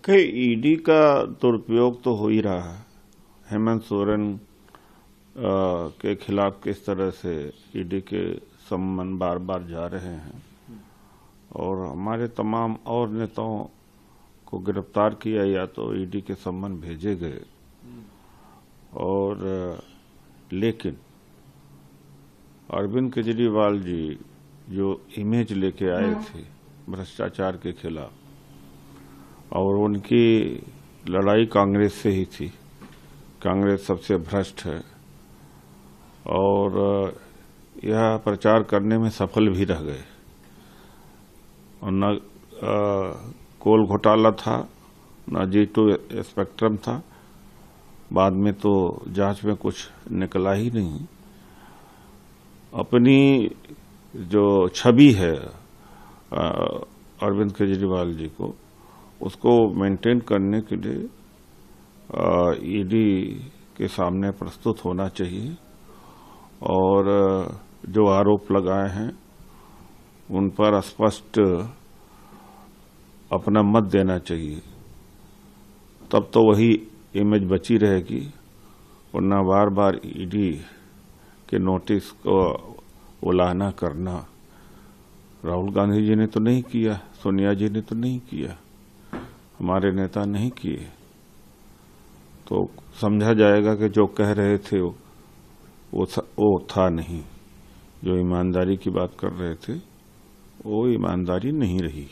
देखिए ED e का दुरुपयोग तो हो ही रहा है हेमंत सोरेन के खिलाफ किस तरह से ईडी e के सम्मन बार बार जा रहे हैं और हमारे तमाम और नेताओं को गिरफ्तार किया या तो ईडी e के सम्मन भेजे गए और लेकिन अरविंद केजरीवाल जी जो इमेज लेके आए हाँ। थे भ्रष्टाचार के खिलाफ और उनकी लड़ाई कांग्रेस से ही थी कांग्रेस सबसे भ्रष्ट है और यह प्रचार करने में सफल भी रह गए और न कोल घोटाला था न जी टू स्पेक्ट्रम था बाद में तो जांच में कुछ निकला ही नहीं अपनी जो छवि है अरविंद केजरीवाल जी को उसको मेंटेन करने के लिए ईडी e के सामने प्रस्तुत होना चाहिए और जो आरोप लगाए हैं उन पर स्पष्ट अपना मत देना चाहिए तब तो वही इमेज बची रहेगी वरना बार बार ईडी के नोटिस को उलाहना करना राहुल गांधी जी ने तो नहीं किया सोनिया जी ने तो नहीं किया हमारे नेता नहीं किए तो समझा जाएगा कि जो कह रहे थे वो वो था नहीं जो ईमानदारी की बात कर रहे थे वो ईमानदारी नहीं रही